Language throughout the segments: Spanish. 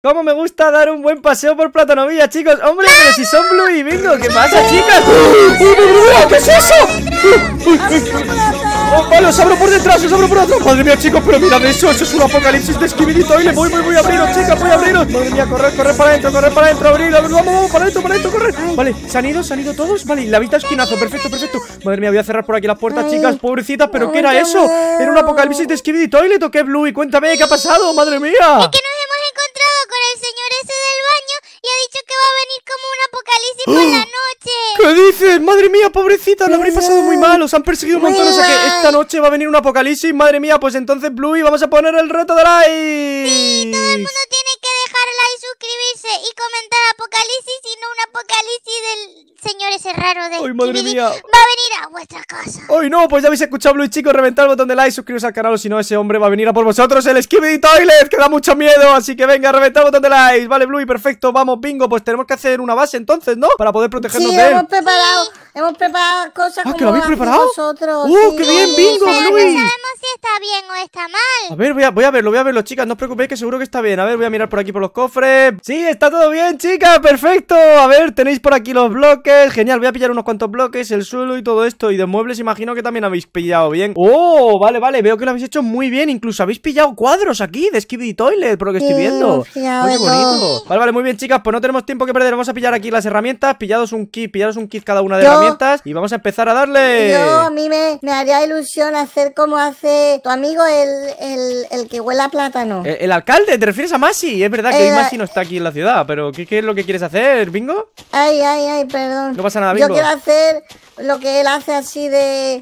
Como me gusta dar un buen paseo por Platanovilla, chicos? ¡Hombre, pero si son Blue y Bingo! ¿Qué pasa, chicas? ¡Oh! ¡Uy, qué es eso! Ah, oh, vale, os abro por detrás, os abro por atrás! Madre mía, chicos, pero mirad eso, eso es un apocalipsis de Skibidito Y le voy, voy, voy a abriros, chicas, voy a abriros Madre mía, correr, correr para adentro, correr para adentro, abrir Vamos, vamos, para adentro, para adentro, correr Vale, ¿se han ido, se han ido todos? Vale, la vista esquinazo, perfecto, perfecto Madre mía, voy a cerrar por aquí las puertas, chicas, pobrecitas ¿Pero qué era eso? Era un apocalipsis de Skibidito Y le toqué Blue cuéntame, ¿qué ha pasado? Madre mía Ooh. dices? Madre mía, pobrecita, lo habréis pasado muy mal. Os han perseguido un montón. O sea que esta noche va a venir un apocalipsis. Madre mía, pues entonces, Bluey, vamos a poner el reto de like. Sí, todo el mundo tiene que dejar like, suscribirse y comentar apocalipsis y no un apocalipsis del señor ese raro de ¡Ay, Va a venir a vuestra casa. ¡Ay, no! Pues ya habéis escuchado, Bluey, chicos. Reventar el botón de like, suscribirse al canal. O si no, ese hombre va a venir a por vosotros. El y Toilet, que da mucho miedo. Así que venga, reventar el botón de like. Vale, Bluey, perfecto. Vamos, bingo. Pues tenemos que hacer una base entonces, ¿no? Para poder protegernos de él preparado, hemos preparado cosas ah, que lo habéis preparado. Vosotros, ¡Uh, qué bien, bingo, No sabemos si está bien o está mal. A ver, voy a, voy a verlo, voy a verlo, chicas. No os preocupéis que seguro que está bien. A ver, voy a mirar por aquí por los cofres. Sí, está todo bien, chicas, perfecto. A ver, tenéis por aquí los bloques. Genial, voy a pillar unos cuantos bloques, el suelo y todo esto. Y de muebles, imagino que también habéis pillado bien. ¡Oh! Vale, vale, veo que lo habéis hecho muy bien. Incluso habéis pillado cuadros aquí de y Toilet, por lo que estoy viendo. muy bonito. Vale, vale, muy bien, chicas. Pues no tenemos tiempo que perder. Vamos a pillar aquí las herramientas. Pillados un kit, pillados un kit cada una de herramientas y vamos a empezar a darle. Yo, a mí me, haría ilusión hacer como hace tu amigo el, que huela a plátano. El, alcalde, ¿te refieres a Masi? Es verdad que hoy Masi no está aquí en la ciudad, pero ¿qué, es lo que quieres hacer, Bingo? Ay, ay, ay, perdón. No pasa nada, Bingo. Yo quiero hacer lo que él hace así de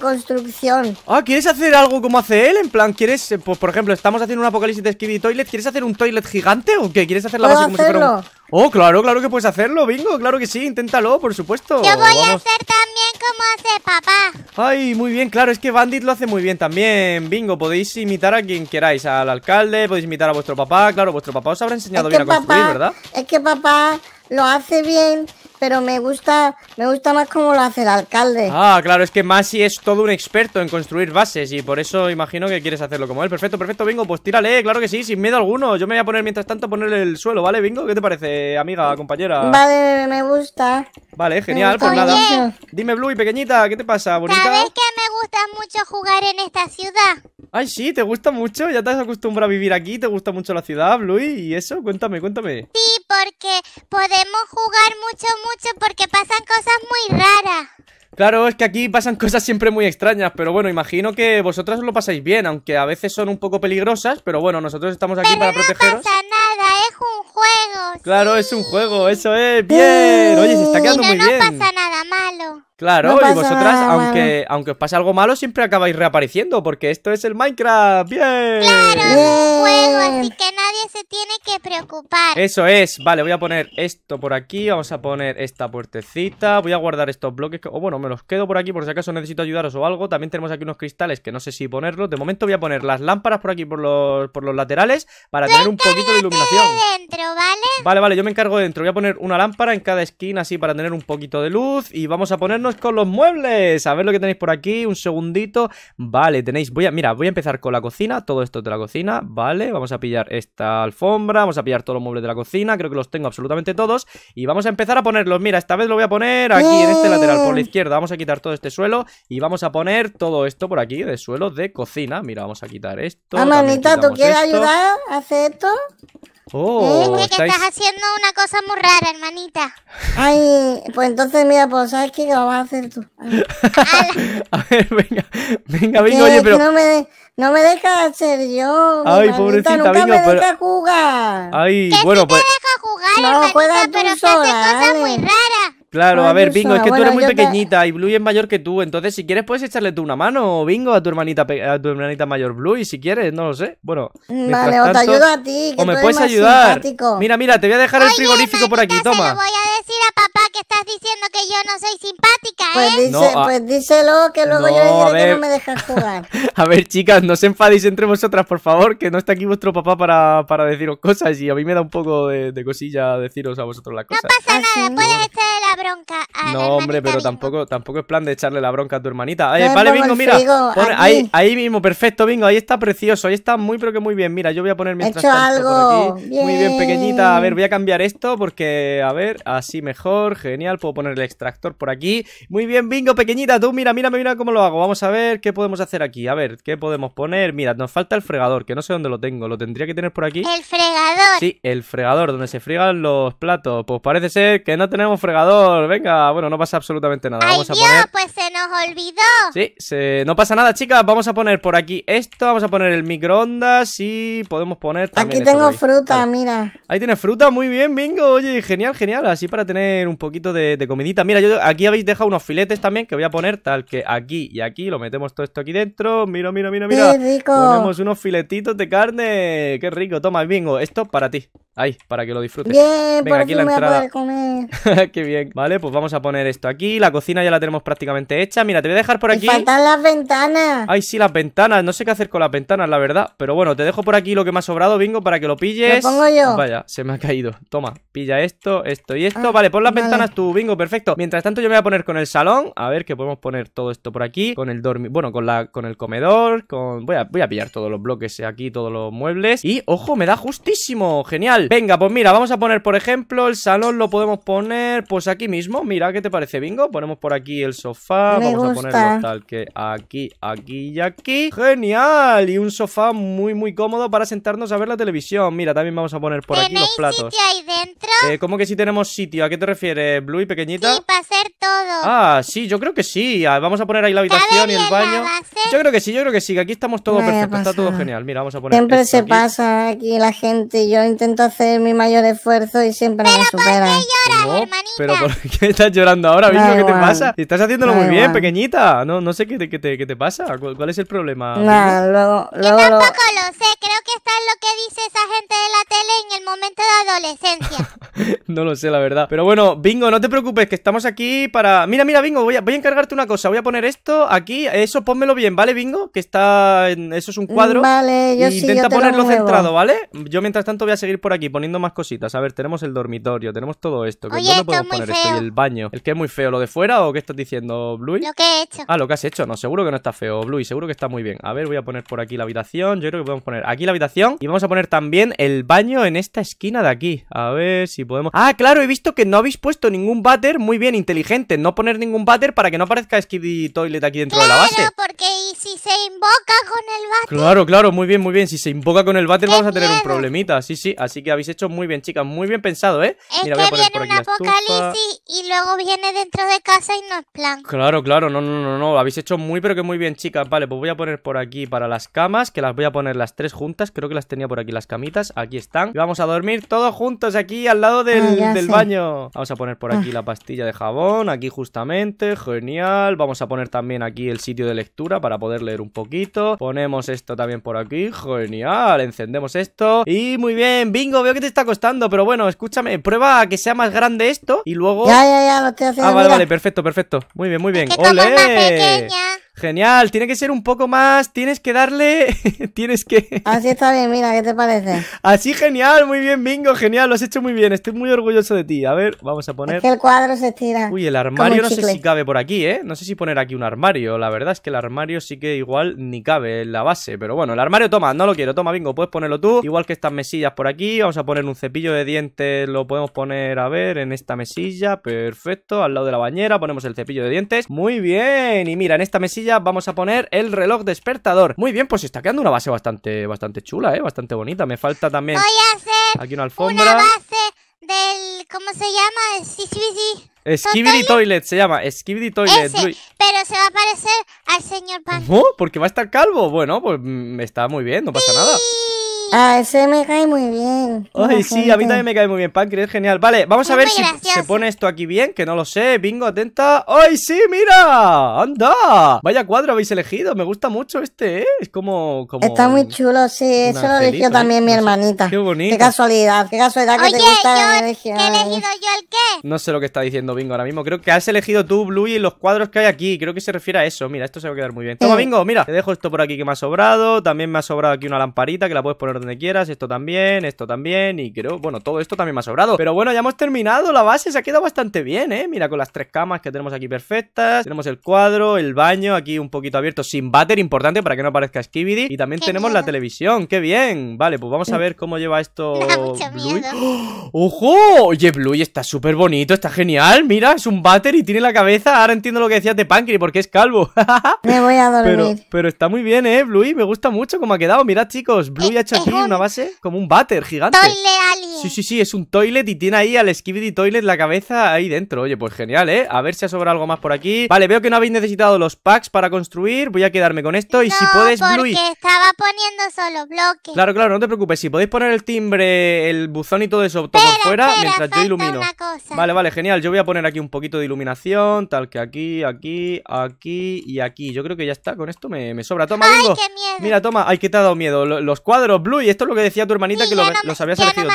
construcción. Ah, ¿quieres hacer algo como hace él? En plan, ¿quieres, eh, pues, por ejemplo, estamos haciendo un apocalipsis de y Toilet? ¿Quieres hacer un toilet gigante o qué? ¿Quieres hacer la base como si fuera un... Oh, claro, claro que puedes hacerlo, Bingo, claro que sí, inténtalo, por supuesto. Yo voy a hacer también como hace papá. Ay, muy bien, claro, es que Bandit lo hace muy bien también, Bingo. Podéis imitar a quien queráis, al alcalde, podéis imitar a vuestro papá, claro, vuestro papá os habrá enseñado bien a construir, ¿verdad? Es que papá lo hace bien pero me gusta, me gusta más como lo hace el alcalde. Ah, claro, es que Masi es todo un experto en construir bases y por eso imagino que quieres hacerlo como él. Perfecto, perfecto, Bingo, pues tírale, claro que sí, sin miedo alguno. Yo me voy a poner mientras tanto a ponerle el suelo, ¿vale, Bingo? ¿Qué te parece, amiga, compañera? Vale, me gusta. Vale, genial, pues nada. Dime, Blue pequeñita, ¿qué te pasa, bonita? ¿Sabes que me gusta mucho jugar en esta ciudad? Ay, sí, ¿te gusta mucho? ¿Ya te has acostumbrado a vivir aquí? ¿Te gusta mucho la ciudad, Blue? ¿Y eso? Cuéntame, cuéntame. Sí, porque podemos jugar mucho, mucho, porque pasan cosas muy raras. Claro, es que aquí pasan cosas siempre muy extrañas, pero bueno, imagino que vosotras lo pasáis bien, aunque a veces son un poco peligrosas, pero bueno, nosotros estamos aquí para no No pasa nada, es un juego. Claro, es un juego, eso es bien. Oye, se está quedando No pasa nada malo. Claro, y vosotras, aunque, aunque os pase algo malo, siempre acabáis reapareciendo, porque esto es el Minecraft. ¡Bien! Claro, un juego, así que nadie se tiene que preocupar. Eso es. Vale, voy a poner esto por aquí, vamos a poner esta puertecita, voy a guardar estos bloques, o bueno, me los quedo por aquí por si acaso necesito ayudaros o algo. También tenemos aquí unos cristales que no sé si ponerlos. De momento voy a poner las lámparas por aquí, por los, por los laterales, para tener un poquito de iluminación. dentro, ¿vale? Vale, vale, yo me encargo de dentro. Voy a poner una lámpara en cada esquina así para tener un poquito de luz y vamos a ponernos con los muebles. A ver lo que tenéis por aquí. Un segundito. Vale, tenéis. Voy a. Mira, voy a empezar con la cocina. Todo esto de la cocina. Vale, vamos a pillar esta alfombra. Vamos a pillar todos los muebles de la cocina. Creo que los tengo absolutamente todos. Y vamos a empezar a ponerlos. Mira, esta vez lo voy a poner aquí en este lateral por la ah. izquierda. Vamos a quitar todo este suelo. Y vamos a poner todo esto por aquí de suelo de cocina. Mira, vamos a quitar esto. Ah, ¿tú quieres ayudar a hacer esto? Oh, que estás haciendo una cosa muy rara, hermanita. Ay, pues entonces mira, pues sabes que a hacer tú. A ver, venga, venga, venga, oye, pero. No me, no me deja hacer yo. Ay, pobrecito pobrecita, nunca me pero... deja jugar. Ay, bueno, si pues. te deja jugar, no, pero que hace cosas muy raras. Claro, a ver, Bingo, es que tú eres muy pequeñita y Blue es mayor que tú, entonces si quieres puedes echarle tú una mano, Bingo, a tu hermanita a tu hermanita mayor Blue, y si quieres, no lo sé. Bueno, vale, tanto... o te ayudo a ti, o me puedes ayudar. Mira, mira, te voy a dejar el frigorífico por aquí, toma. Se lo voy a decir a papá que estás diciendo que yo no soy simpática, pues ¿eh? Pues, ah, díselo, que luego yo diré que no me dejas jugar. a ver, chicas, no se enfadéis entre vosotras, por favor, que no está aquí vuestro papá para, deciros cosas y a mí me da un poco de, cosilla deciros a vosotros las cosas. Ah, no pasa nada, puedes echarle la bronca a No, hombre, pero tampoco, tampoco es plan de echarle la bronca a tu hermanita. Eh, vale, Bingo, mira. ahí, ahí mismo, perfecto, Bingo, ahí está precioso, ahí está muy pero que muy bien. Mira, yo voy a poner mientras Muy bien, pequeñita. A ver, voy a cambiar esto porque, a ver, así mejor genial. Puedo poner el extractor por aquí. Muy bien, bingo, pequeñita. Tú, mira, mira, mira cómo lo hago. Vamos a ver qué podemos hacer aquí. A ver, ¿qué podemos poner? Mira, nos falta el fregador, que no sé dónde lo tengo. Lo tendría que tener por aquí. El fregador. Sí, el fregador, donde se friegan los platos. Pues parece ser que no tenemos fregador. Venga, bueno, no pasa absolutamente nada. Vamos a pues nos olvidó. Sí, se... no pasa nada, chicas. Vamos a poner por aquí esto. Vamos a poner el microondas y podemos poner también Aquí tengo fruta, mira. Ahí tienes fruta, muy bien, bingo. Oye, genial, genial. Así para tener un poquito de, comidita. Mira, yo aquí habéis dejado unos filetes también que voy a poner tal que aquí y aquí. Lo metemos todo esto aquí dentro. Mira, mira, mira, mira. Qué rico. Ponemos unos filetitos de carne. Qué rico. Toma, bingo. Esto para ti. Ahí, para que lo disfrutes. Bien, por aquí la voy Qué bien. Vale, pues vamos a poner esto aquí. La cocina ya la tenemos prácticamente hecha. Mira, te voy a dejar por aquí. Me faltan las ventanas. Ay, sí, las ventanas. No sé qué hacer con las ventanas, la verdad. Pero bueno, te dejo por aquí lo que me ha sobrado, bingo, para que lo pilles. Lo pongo yo. Vaya, se me ha caído. Toma, pilla esto, esto y esto. Ah, vale, pon las ventanas tú, bingo, perfecto. Mientras tanto, yo me voy a poner con el salón. A ver, que podemos poner todo esto por aquí. Con el dormi. Bueno, con la con el comedor. Con. Voy a, voy a pillar todos los bloques aquí, todos los muebles. Y ojo, me da justísimo. Genial. Venga, pues mira, vamos a poner, por ejemplo, el salón lo podemos poner, pues aquí mismo. Mira, ¿qué te parece, Bingo? Ponemos por aquí el sofá. vamos a ponerlo tal que aquí, aquí y aquí. Genial. Y un sofá muy, muy cómodo para sentarnos a ver la televisión. Mira, también vamos a poner por aquí los platos. sitio ahí dentro? Eh, ¿Cómo que si tenemos sitio? ¿A qué te refieres, Blue pequeñita? Sí, para hacer todo. Ah, sí, yo creo que sí. Ah, vamos a poner ahí la habitación y el baño. Yo creo que sí, yo creo que sí. aquí estamos todo perfecto, está todo genial. Mira, vamos a poner. Siempre se pasa aquí la gente. Yo intento hacer mi mayor esfuerzo y siempre me lloras, No, pero ¿por qué estás llorando ahora, Bingo? ¿Qué te pasa? Estás haciéndolo muy bien, pequeñita. No, no sé qué te, qué te, te pasa. ¿Cuál, es el problema? luego, Yo tampoco lo... sé. Creo que está en lo que dice esa gente de la tele en el momento de adolescencia. no lo sé, la verdad. Pero bueno, Bingo, no te preocupes, que estamos aquí para... Mira, mira, Bingo, voy a, voy a encargarte una cosa. Voy a poner esto aquí. Eso, pónmelo bien, ¿vale, Bingo? Que está... En... Eso es un cuadro. Vale, yo sí, Intenta yo te ponerlo centrado, ¿vale? Yo mientras tanto voy a seguir por aquí y poniendo más cositas. A ver, tenemos el dormitorio, tenemos todo esto. que podemos poner esto? Y el baño. ¿El que es muy feo? ¿Lo de fuera o qué estás diciendo, Bluey? Lo que he hecho. Ah, lo que has hecho. No, seguro que no está feo, Blue Seguro que está muy bien. A ver, voy a poner por aquí la habitación. Yo creo que podemos poner aquí la habitación. Y vamos a poner también el baño en esta esquina de aquí. A ver si podemos... Ah, claro, he visto que no habéis puesto ningún butter Muy bien, inteligente. No poner ningún butter para que no aparezca Skiddy Toilet aquí dentro de la base si se invoca con el váter. Claro, claro, muy bien, muy bien. Si se invoca con el váter vamos a tener un problemita. Sí, sí, así que habéis hecho muy bien, chicas. Muy bien pensado, ¿eh? Es que un apocalipsis y luego viene dentro de casa y no es plan. Claro, claro, no, no, no, no. Habéis hecho muy, pero que muy bien, chicas. Vale, pues voy a poner por aquí para las camas, que las voy a poner las tres juntas. Creo que las tenía por aquí las camitas. Aquí están. Y vamos a dormir todos juntos aquí al lado ah, del, baño. Vamos a poner por aquí ah. la pastilla de jabón, aquí justamente. Genial. Vamos a poner también aquí el sitio de lectura para poder poder leer un poquito Ponemos esto también por aquí, genial Encendemos esto Y muy bien, bingo, veo que te está costando Pero bueno, escúchame, prueba que sea más grande esto Y luego... Ya, ya, ya, lo estoy haciendo Ah, vale, vale, perfecto, perfecto Muy bien, muy bien, ¡Ole! Genial, tiene que ser un poco más, tienes que darle, tienes que... Así está bien, mira, ¿qué te parece? Así genial, muy bien, Bingo, genial, lo has hecho muy bien, estoy muy orgulloso de ti. A ver, vamos a poner... que el cuadro se estira. Uy, el armario no sé si cabe por aquí, ¿eh? No sé si poner aquí un armario, la verdad es que el armario sí que igual ni cabe en la base, pero bueno, el armario toma, no lo quiero, toma, Bingo, puedes ponerlo tú. Igual que estas mesillas por aquí, vamos a poner un cepillo de dientes, lo podemos poner, a ver, en esta mesilla, perfecto, al lado de la bañera ponemos el cepillo de dientes. Muy bien, y mira, en esta mesilla vamos a poner el reloj despertador. Muy bien, pues está quedando una base bastante, bastante chula, ¿eh? Bastante bonita. Me falta también... Voy a hacer aquí una alfombra. base del... ¿Cómo se llama? Sí, sí, Toilet se llama, Skibidi Toilet. pero se va a parecer al señor Pan. Oh, ¿Porque va a estar calvo? Bueno, pues mm, está muy bien, no pasa nada. Ah, ese me cae muy bien. Ay, sí, a mí también me cae muy bien. es genial. Vale, vamos a ver si se pone esto aquí bien, que no lo sé. Bingo, atenta. ¡Ay, sí, mira! ¡Anda! Vaya cuadro habéis elegido. Me gusta mucho este, ¿eh? Es como... Está muy chulo, sí. Eso lo eligió también mi hermanita. Qué bonito. Qué casualidad, qué casualidad que te yo, ¿qué he elegido yo el qué? No sé lo que está diciendo Bingo ahora mismo. Creo que has elegido tú, y los cuadros que hay aquí. Creo que se refiere a eso. Mira, esto se va a quedar muy bien. Toma, Bingo, mira. Te dejo esto por aquí que me ha sobrado. También me ha sobrado aquí una lamparita que la puedes poner donde quieras, esto también, esto también y creo, bueno, todo esto también me ha sobrado. Pero bueno, ya hemos terminado la base, se ha quedado bastante bien, ¿eh? Mira, con las tres camas que tenemos aquí perfectas, tenemos el cuadro, el baño aquí un poquito abierto, sin váter, importante para que no parezca Skibidi. Y también tenemos la televisión, qué bien. Vale, pues vamos a ver cómo lleva esto ¡Oh! ¡Ojo! Oye, Bluey está súper bonito, está genial, mira, es un váter y tiene la cabeza, ahora entiendo lo que decías de Panky porque es calvo. me voy a dormir. Pero, pero está muy bien, ¿eh, Bluey? Me gusta mucho cómo ha quedado. Mirad, chicos, Bluey ha hecho Sí, una base, como un váter gigante. Sí, sí, sí, es un toilet y tiene ahí al Skibidi Toilet la cabeza ahí dentro. Oye, pues genial, ¿eh? A ver si ha sobrado algo más por aquí. Vale, veo que no habéis necesitado los packs para construir. Voy a quedarme con esto. y si puedes, porque estaba poniendo solo bloques. Claro, claro, no te preocupes. Si podéis poner el timbre, el buzón y todo eso todo fuera mientras yo ilumino. Vale, vale, genial. Yo voy a poner aquí un poquito de iluminación, tal que aquí, aquí, aquí y aquí. Yo creo que ya está. Con esto me, sobra. Toma, Ay, qué miedo. Mira, toma. Ay, que te ha dado miedo. Los cuadros, y esto es lo que decía tu hermanita que lo, sabías elegido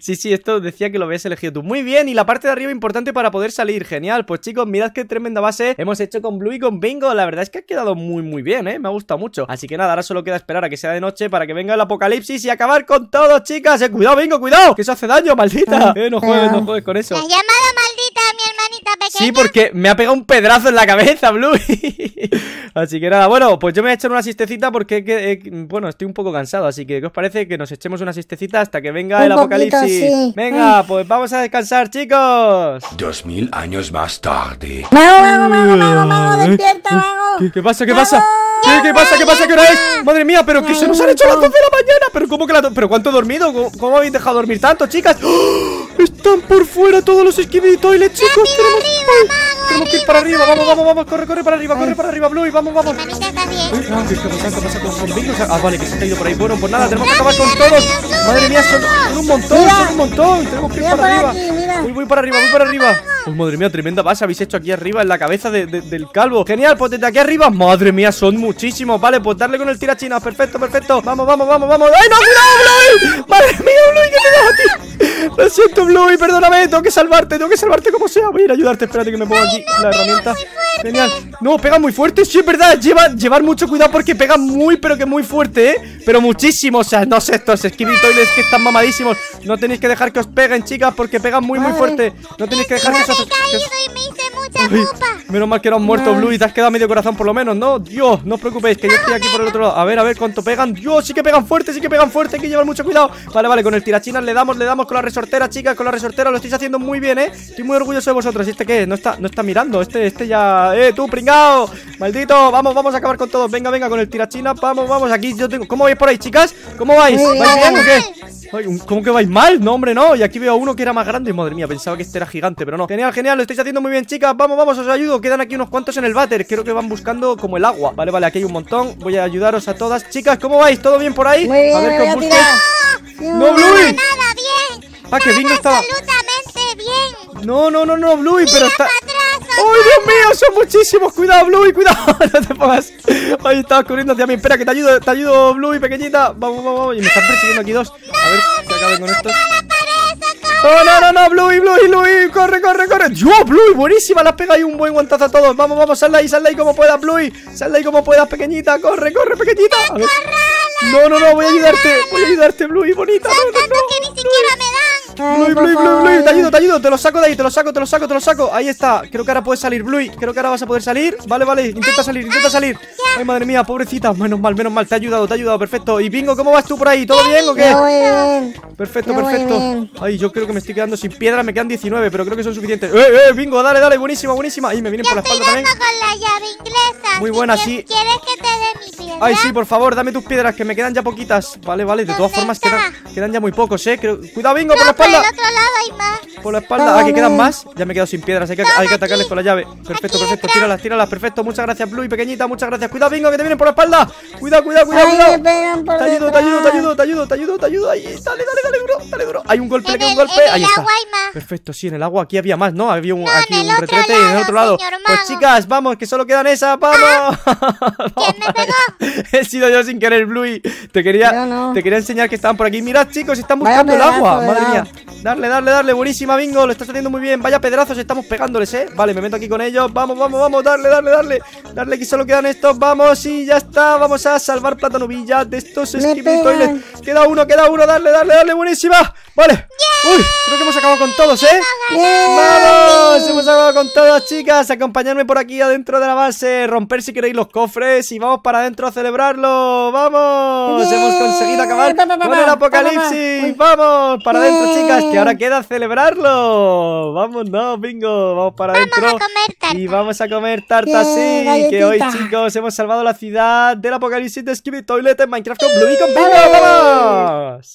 sí, sí, esto decía que lo habías elegido tú. Muy bien, y la parte de arriba importante para poder salir. Genial, pues chicos, mirad qué tremenda base hemos hecho con Blue y con Bingo. La verdad es que ha quedado muy, muy bien, ¿eh? Me ha gustado mucho. Así que nada, ahora solo queda esperar a que sea de noche para que venga el apocalipsis y acabar con todo, chicas. Eh, cuidado, Bingo, cuidado, que eso hace daño, maldita. Ah, eh, no juegues, no ah. juegues con eso. Me ha llamado maldita, mi Sí, porque me ha pegado un pedrazo en la cabeza, Blue. así que nada, bueno, pues yo me voy a echar una siestecita porque, que, eh, bueno, estoy un poco cansado. Así que, ¿qué os parece que nos echemos una siestecita hasta que venga el apocalipsis? Venga, pues vamos a descansar, chicos. Dos mil años más tarde. ¡Mago, mago, mago, mago, despierta, mago! ¿Qué, pasa, qué pasa? ¿Qué, pasa? ¿Qué pasa? Madre mía, pero que se nos han hecho las dos de la mañana. ¿Pero cómo que la ¿Pero cuánto he dormido? ¿Cómo, habéis dejado dormir tanto, chicas? ¡Oh! Están por fuera todos los de chicos tenemos, arriba, que ir para arriba, vamos, vamos, vamos, corre, corre para arriba, corre para arriba, Bluey, vamos, vamos. Mamita, ¿estás bien? Uy, ¿qué está pasando con Ah, vale, que se ha ido por ahí. Bueno, pues nada, tenemos que acabar con todos. Madre mía, son, un montón, son un montón. Tenemos que ir para arriba. Uy, voy para arriba, voy para arriba. madre mía, tremenda base habéis hecho aquí arriba en la cabeza del calvo. Genial, pues desde aquí arriba, madre mía, son muchísimos. Vale, pues darle con el tirachinas, perfecto, perfecto. Vamos, vamos, vamos, vamos. ¡Ay, no, cuidado, Bluey! ¡Madre mía, Bluey, que te a lo siento, Bluey, perdóname, tengo que salvarte, tengo que salvarte como sea. Voy a ir a ayudarte, espérate que me pongo aquí la herramienta. Genial. No, pega muy fuerte, sí, es verdad. Lleva, llevar mucho cuidado porque pega muy, pero que muy fuerte, ¿eh? Pero muchísimo, o sea, no sé, estos esquivitoides que están mamadísimos. No tenéis que dejar que os peguen, chicas, porque pegan muy, muy fuerte. No tenéis que dejar que os... Menos mal que no has muerto, Blue, y te has quedado medio corazón por lo menos, ¿no? Dios, no os preocupéis, que yo estoy aquí por el otro lado. A ver, a ver cuánto pegan. Dios, sí que pegan fuerte, sí que pegan fuerte, hay que llevar mucho cuidado. Vale, vale, con el tirachinas le damos, le damos con la resortera, chicas, con la resortera. Lo estáis haciendo muy bien, ¿eh? Estoy muy orgulloso de vosotros. ¿Y este qué? No está, no está mirando. Este, este ya. ¡Eh, tú, pringao! ¡Maldito! Vamos, vamos a acabar con todos. Venga, venga, con el tirachinas. Vamos, vamos. Aquí yo tengo. ¿Cómo vais por ahí, chicas? ¿Cómo vais? ¿Vais bien o qué? ¿Cómo que vais mal? No, hombre, no. Y aquí veo a uno que era más grande. Madre mía, pensaba que este era gigante, pero no. Genial, genial. Lo estáis haciendo muy bien, chicas. Vamos, vamos, os ayudo. Quedan aquí unos cuantos en el váter. Creo que van buscando como el agua. Vale, vale, aquí hay un montón. Voy a ayudaros a todas. Chicas, ¿cómo vais? ¿Todo bien por ahí? a ver No, no, Bluey. Nada, bien. Ah, que bien estaba. Absolutamente bien. No, no, no, no, Bluey, pero está. ¡Uy, Dios mío! ¡Son muchísimos! ¡Cuidado, Bluey! ¡Cuidado! ¡No te pongas! ¡Ay, estabas corriendo hacia mí! ¡Espera, que te ayudo! ¡Te ayudo, Bluey, pequeñita! ¡Vamos, vamos, vamos! Y me están persiguiendo aquí dos. A ver que acaben con estos. ¡Oh, no, no, no! ¡Bluey, Bluey, Bluey! ¡Corre, corre, corre! ¡Yo, Bluey! ¡Buenísima! ¡Las pega y un buen guantazo a todos! ¡Vamos, vamos! ¡Sal ahí, sal ahí como puedas, Bluey! ¡Sal ahí como puedas, pequeñita! ¡Corre, corre, pequeñita! No, no, no, voy a ayudarte. Voy a ayudarte, Bluey, bonita. No, no, no. me dan Bluey, Bluey, Bluey, te ayudo, te ayudo, te lo saco de ahí, te lo saco, te lo saco, te lo saco Ahí está, creo que ahora puedes salir, Bluey, creo que ahora vas a poder salir Vale, vale, intenta salir, intenta salir Ay, madre mía, pobrecita, menos mal, menos mal, te ha ayudado, te ha ayudado, perfecto Y Bingo, ¿cómo vas tú por ahí? ¿Todo bien o qué? Perfecto, perfecto Ay, yo creo que me estoy quedando sin piedras, me quedan 19, pero creo que son suficientes Eh, eh, Bingo, dale, dale, buenísima, buenísima Ahí me vienen por la espalda también Muy buena, sí ¿Quieres que te dé mi piedra? Ay, sí, por favor, dame tus piedras, que me quedan ya poquitas Vale, vale, de todas formas quedan, quedan ya muy pocos, eh Cuidado, Bingo, por por otro lado hay más. Por la espalda. Ah, quedan más. Ya me he quedado sin piedras. Hay que, atacarles con la llave. Perfecto, perfecto. tírala, Tíralas, tíralas. Perfecto. Muchas gracias, Bluey pequeñita. Muchas gracias. Cuidado, Bingo, que te vienen por la espalda. Cuidado, cuidado, cuidado. cuidado. Te ayudo, te ayudo, te ayudo, te ayudo, te ayudo, te ayudo. Ahí, dale, dale, dale bro dale duro. Hay un golpe, hay un golpe. Ahí está. Agua hay más. Perfecto, sí, en el agua aquí había más, ¿no? Había un, aquí un retrete en el otro lado. Pues chicas, vamos, que solo quedan esas. ¡Vamos! Ah, ¿Quién me pegó? He sido yo sin querer, Bluey. Te quería, te quería enseñar que estaban por aquí. Mirad, chicos, están buscando el agua. Madre mía. Darle, darle, darle, buenísima, bingo Lo está saliendo muy bien, vaya pedrazos, estamos pegándoles, eh Vale, me meto aquí con ellos, vamos, vamos, vamos Darle, darle, darle, darle, que solo quedan estos Vamos, y ya está, vamos a salvar Plátano Villa de estos Toilets Queda uno, queda uno, darle, darle, darle, buenísima Vale, uy, creo que con todos, ¿eh? ¡Vamos! Hemos acabado con todas, chicas. acompañarme por aquí adentro de la base. Romper si queréis los cofres y vamos para adentro a celebrarlo. ¡Vamos! Uh, hemos conseguido acabar con el apocalipsis. ¡Vamos! Para adentro, uh. chicas, que ahora queda celebrarlo. ¡Vamos, no, bingo! Vamos para adentro. Y vamos a comer tarta, sí. Que hoy, chicos, hemos salvado la ciudad del apocalipsis de Skibidi Toilet en Minecraft con Blue y con Bingo. ¡Vamos!